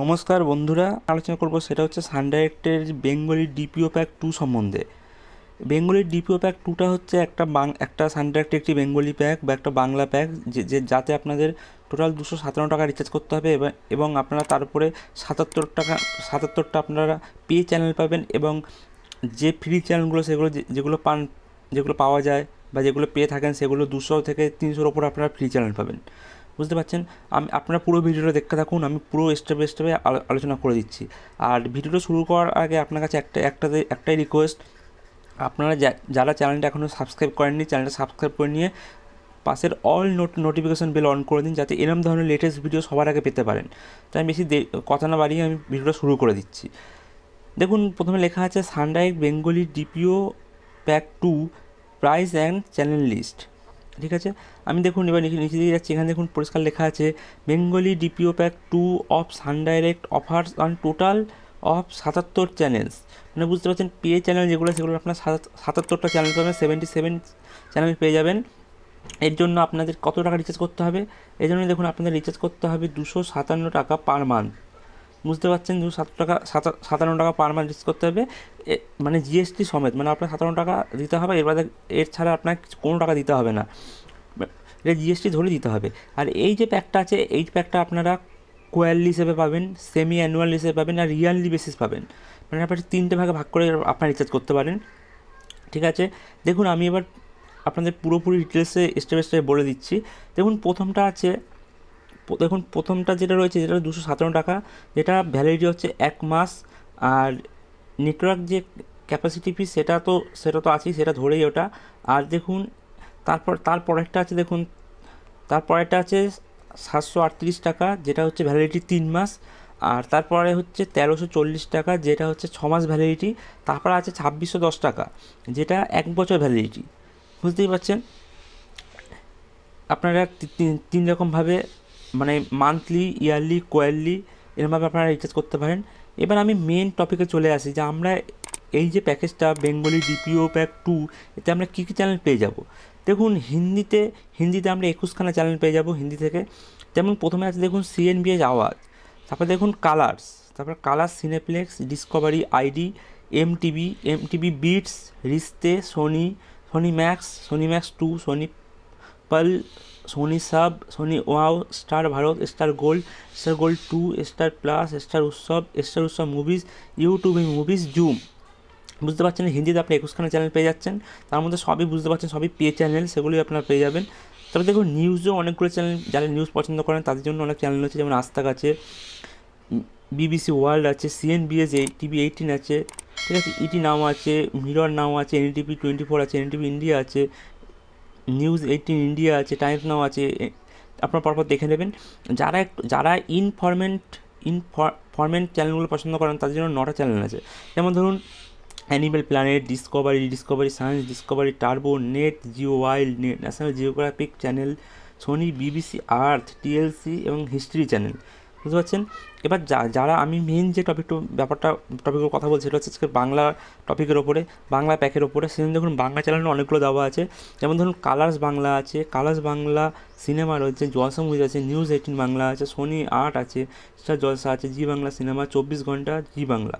নমস্কার বন্ধুরা আলোচনা করব সেটা হচ্ছে সানডাইরেক্টের বেঙ্গলি ডিপিও প্যাক টু সম্বন্ধে বেঙ্গলি ডিপিও প্যাক টুটা হচ্ছে একটা বাং একটা সানডাইরেক্টের একটি বেঙ্গলি প্যাক বা একটা বাংলা প্যাক যে যাতে আপনাদের টোটাল দুশো সাতান্ন টাকা রিচার্জ করতে হবে এবং আপনারা তারপরে সাতাত্তর টাকা সাতাত্তরটা আপনারা পে চ্যানেল পাবেন এবং যে ফ্রি চ্যানেলগুলো সেগুলো যেগুলো পান যেগুলো পাওয়া যায় বা যেগুলো পেয়ে থাকেন সেগুলো দুশো থেকে তিনশোর ওপর আপনারা ফ্রি চ্যানেল পাবেন বুঝতে পারছেন আমি আপনারা পুরো ভিডিওটা দেখতে থাকুন আমি পুরো স্টেপ বাই স্টেপে আলোচনা করে দিচ্ছি আর ভিডিওটা শুরু করার আগে আপনার কাছে একটা একটাতে একটাই রিকোয়েস্ট আপনারা যারা চ্যানেলটা এখনও সাবস্ক্রাইব করেননি চ্যানেলটা সাবস্ক্রাইব করে নিয়ে পাশের all note notification bell on করে দিন যাতে এরম ধরনের লেটেস্ট ভিডিও সবার আগে পেতে পারেন তাই বেশি কথা না বাড়িয়ে আমি ভিডিওটা শুরু করে দিচ্ছি দেখুন প্রথমে লেখা আছে সানডাইক Bengali DPO pack two price and channel list ঠিক আছে আমি দেখুন এবার নিচে দিয়ে যাচ্ছি এখানে দেখুন পরিষ্কার লেখা আছে Bengali DPO pack two of Sun Direct offers on total of সাতাত্তর চ্যানেলস মানে বুঝতে পারছেন পে চ্যানেল যেগুলো সেগুলো আপনার সাতাত্তরটা চ্যানেল পাবেন সেভেন্টি সেভেন চ্যানেল পেয়ে যাবেন এর জন্য আপনাদের কত টাকা রিচার্জ করতে হবে এই জন্য দেখুন আপনাদের রিচার্জ করতে হবে দুশো সাতান্ন টাকা পার মান্থ বুঝতে পারছেন যে সাত টাকা সাতা সাতান্ন টাকা পার মান্থ রিস্ক করতে হবে মানে জিএসটি সমেত মানে আপনার সাতান্ন টাকা দিতে হবে এর বাদে এর ছাড়া আপনার কোনো টাকা দিতে হবে না এটা জিএসটি ধরে দিতে হবে আর এই যে প্যাকটা আছে এই প্যাকটা আপনারা কোয়ারলি হিসেবে পাবেন সেমি অ্যানুয়াল হিসেবে পাবেন আর ইয়ারলি বেসিস পাবেন মানে আপনার তিনটে ভাগে ভাগ করে আপনার রিচার্জ করতে পারেন ঠিক আছে দেখুন আমি এবার আপনাদের পুরোপুরি ডিটেলসে স্টেপ স্টেপ বলে দিচ্ছি দেখুন প্রথমটা আছে দেখুন প্রথমটা যেটা রয়েছে যেটা দুশো সাতান্ন টাকা যেটা ভ্যালিডিটি হচ্ছে এক মাস আর নেটওয়ার্ক যে ক্যাপাসিটি ফি সেটা তো সেটা তো আছেই সেটা ধরেই ওটা আর দেখুন তারপর তারপর একটা আছে দেখুন তারপর একটা আছে সাতশো আটত্রিশ টাকা যেটা হচ্ছে ভ্যালিডিটি তিন মাস আর তারপরে হচ্ছে তেরোশো চল্লিশ টাকা যেটা হচ্ছে ছ মাস ভ্যালিডিটি তারপর আছে ছাব্বিশশো দশ টাকা যেটা এক বছর ভ্যালিডিটি বুঝতেই পারছেন আপনারা তিন রকমভাবে মানে মান্থলি ইয়ারলি কোয়ারলি এরমভাবে আপনারা রিচার্জ করতে পারেন এবার আমি মেন টপিকে চলে আসি যে আমরা এই যে প্যাকেজটা বেঙ্গলি ডিপিও প্যাক টু এতে আমরা কী কী চ্যানেল পেয়ে যাব দেখুন হিন্দিতে হিন্দিতে আমরা একুশখানা চ্যানেল পেয়ে যাব হিন্দি থেকে যেমন প্রথমে আছে দেখুন সিএনবিএস আওয়াজ তারপর দেখুন কালার্স তারপর Color Cineplex Discovery ID M TV M TV Beats Rishtey Sony Sony Max Sony Max two Sony Pal Sony SAB Sony Wow Star Bharat Star Gold Star Gold two Star Plus Star Utsav Star Utsav Movies ইউটিউবে Movies Zoom বুঝতে পারছেন হিন্দিতে আপনি একুশখানা channel পেয়ে যাচ্ছেন তার মধ্যে সবই বুঝতে পারছেন সবই পে চ্যানেল সেগুলি আপনারা পেয়ে যাবেন তবে দেখুন নিউজও অনেকগুলো চ্যানেল যারা নিউজ পছন্দ করেন তাদের জন্য অনেক চ্যানেল আছে যেমন আস্তাক আছে বিবিসি ওয়ার্ল্ড আছে সিএনবিএস টিভি এইটিন আছে ঠিক আছে ইটি e নাও আছে মিরর নাও আছে এনডিপি টোয়েন্টি ফোর আছে এনডিপি ইন্ডিয়া আছে নিউজ এইটিন ইন্ডিয়া আছে টাইমস নাও আছে আপনারা পরপর দেখে নেবেন যারা যারা ইনফরমেন্ট ইনফরমেন্ট চ্যানেলগুলো পছন্দ করেন তাদের জন্য নটা চ্যানেল আছে যেমন ধরুন Animal Planet Discovery Discovery Science Discovery Turbo Nat Geo Wild Nat National Geographic Channel Sony BBC Earth TLC এবং হিস্ট্রি চ্যানেল বুঝতে পারছেন এবার যারা আমি মেন যে টপিকটু ব্যাপারটা টপিকের কথা বলছি সেটা হচ্ছে বাংলা টপিকের ওপরে বাংলা প্যাকের ওপরে সেদিন দেখুন বাংলা চ্যানেলে অনেকগুলো দেওয়া আছে যেমন ধরুন কালার্স বাংলা আছে কালার্স বাংলা সিনেমা রয়েছে জলসা মুভিজ আছে নিউজ এইটিন বাংলা আছে সোনি আর্ট আছে জলসা আছে জি বাংলা সিনেমা চব্বিশ ঘন্টা জি বাংলা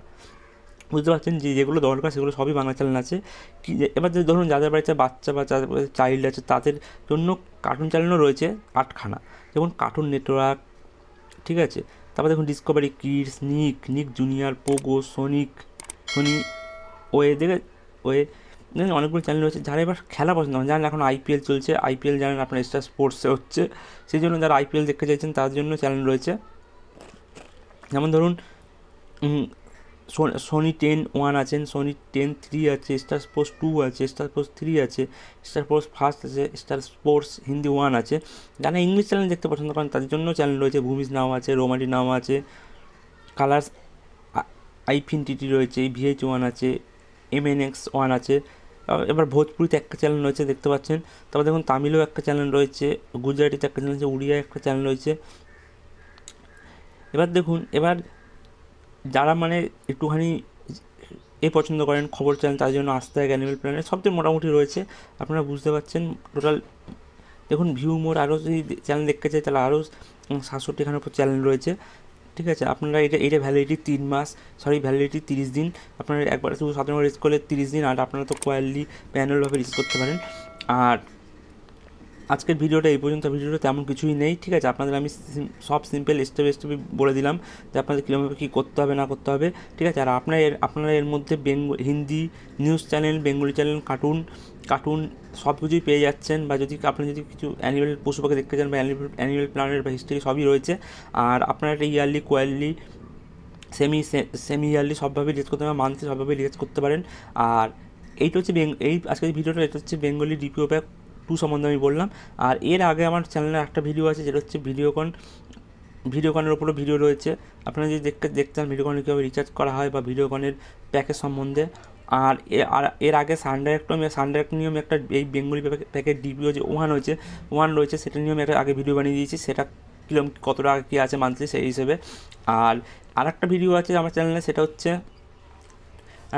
বুঝতে পারছেন যে যেগুলো দরকার সেগুলো সবই বাংলা চ্যানেল আছে কি এবার যে ধরুন যাদের বাড়িতে বাচ্চা বা চাইল্ড আছে তাদের জন্য কার্টুন চ্যানেলও রয়েছে আটখানা যেমন কার্টুন নেটওয়ার্ক ঠিক আছে তারপর দেখুন Discovery Kids Nick Nick Junior Pogo Sonic Sony Yay দেখে ওয়ে দেখেন অনেকগুলো চ্যানেল রয়েছে যারা এবার খেলা পছন্দ করেন জানেন এখন আইপিএল চলছে আইপিএল জানেন আপনার স্টার স্পোর্টসে হচ্ছে সেই জন্য যারা আইপিএল দেখতে চাইছেন তার জন্য চ্যানেল রয়েছে যেমন ধরুন সোনি টেন ওয়ান আছেন সোনি টেন থ্রি আছে স্টার স্পোর্টস টু আছে স্টার স্পোর্টস থ্রি আছে স্টার স্পোর্টস ফার্স্ট আছে স্টার স্পোর্টস হিন্দি ওয়ান আছে যারা ইংলিশ চ্যানেল দেখতে পছন্দ করেন তাদের জন্য চ্যানেল রয়েছে ভূমিজ নাম আছে রোমান্টিক নাম আছে কালার্স টিটি রয়েছে ভিএইচ ওয়ান আছে এম এন এক্স ওয়ান আছে এবার ভোজপুরিতে একটা চ্যানেল রয়েছে দেখতে পাচ্ছেন তারপর দেখুন তামিলও একটা চ্যানেল রয়েছে গুজরাটিতে একটা চ্যানেল রয়েছে উড়িয়ায় একটা চ্যানেল রয়েছে এবার দেখুন এবার যারা মানে একটুখানি এ পছন্দ করেন খবর চ্যানেল তার জন্য আস্থা এক অ্যানিমেল প্ল্যানে সব থেকে মোটামুটি রয়েছে আপনারা বুঝতে পারছেন টোটাল দেখুন ভিউ মোর আরও যদি চ্যানেল দেখতে চাই তাহলে আরও সাতষট্টিখানের উপর চ্যানেল রয়েছে ঠিক আছে আপনারা এটা এটা ভ্যালিডিটি তিন মাস সরি ভ্যালিডিটি তিরিশ দিন আপনারা একবার শুধু সাধারণ রিস্ক করলে তিরিশ দিন আর আপনারা তো কোয়ালি প্যানেলভাবে রিস্ক করতে পারেন আর আজকের ভিডিওটা এই পর্যন্ত ভিডিওটা তেমন কিছুই নেই ঠিক আছে আপনাদের আমি সব সিম্পল স্টেপ স্টেপে বলে দিলাম যে আপনাদের কীভাবে কী করতে হবে না করতে হবে ঠিক আছে আর আপনার এর আপনারা এর মধ্যে বেঙ্গ Hindi news channel Bengali channel cartoon cartoon সব কিছুই পেয়ে যাচ্ছেন বা যদি আপনি যদি কিছু অ্যানিমেল পশু পাখি দেখতে চান বা অ্যানিমেল অ্যানিমেল প্ল্যানেট বা হিস্ট্রি সবই রয়েছে আর আপনারা এটা yearly quarterly semi semi yearly সবভাবে রিলেজ করতে পারেন মান্থলি সবভাবে রিলেজ করতে পারেন আর এইটা হচ্ছে এই আজকের ভিডিওটা এটা হচ্ছে বেঙ্গলি ডিপিও ব্যাক টু সম্বন্ধে আমি বললাম আর এর আগে আমার চ্যানেলে একটা ভিডিও আছে যেটা হচ্ছে ভিডিওকন ভিডিওকনের ওপরও ভিডিও রয়েছে আপনারা যদি দেখতে দেখতে চান ভিডিওকনে কীভাবে রিচার্জ করা হয় বা ভিডিওকনের প্যাকেজ সম্বন্ধে আর এর আগে সানডাইরেক্ট আমি সানডাইরেক্ট নিয়ে একটা এই বেঙ্গলি প্যাকেট ডিপিও যে ওয়ান হয়েছে ওয়ান রয়েছে সেটা নিয়ে আমি একটা আগে ভিডিও বানিয়ে দিয়েছি সেটা কিলো কত টাকা কী আছে মান্থলি সেই হিসেবে আর আরেকটা ভিডিও আছে আমার চ্যানেলে সেটা হচ্ছে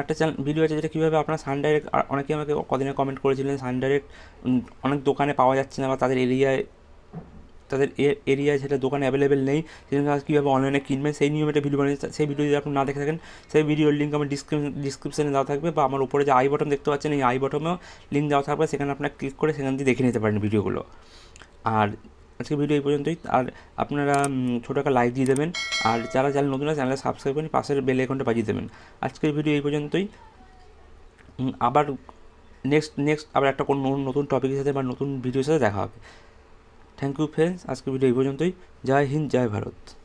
একটা চ্যানেল ভিডিও আছে যেটা কীভাবে আপনার সান ডাইরেক্ট অনেকে আমাকে কদিনে কমেন্ট করেছিলেন সান ডাইরেক্ট অনেক দোকানে পাওয়া যাচ্ছে না বা তাদের এরিয়ায় তাদের এরিয়ায় সেটা দোকানে অ্যাভেলেবেল নেই সেজন্য তারা কীভাবে অনলাইনে কিনবেন সেই নিয়মে একটা ভিডিও বানিয়ে সেই ভিডিও যদি আপনি না দেখে থাকেন সেই ভিডিওর লিঙ্ক আমার ডিসক্রিপশনে দেওয়া থাকবে বা আমার উপরে যে আই বটন দেখতে পাচ্ছেন এই আই বটনেও লিঙ্ক দেওয়া থাকবে সেখানে আপনার ক্লিক করে সেখান দিয়ে দেখে নিতে পারেন ভিডিওগুলো আর আজকে ভিডিও এই পর্যন্তই আর আপনারা ছোটো একটা লাইক দিয়ে দেবেন আর যারা যারা নতুন আছে চ্যানেলটা সাবস্ক্রাইব করেন পাশের বেল আইকনটা বাজিয়ে দেবেন আজকের ভিডিও এই পর্যন্তই আবার নেক্সট নেক্সট আবার একটা কোনো নতুন টপিকের সাথে বা নতুন ভিডিওর সাথে দেখা হবে থ্যাংক ইউ ফ্রেন্ডস আজকের ভিডিও এই পর্যন্তই জয় হিন্দ জয় ভারত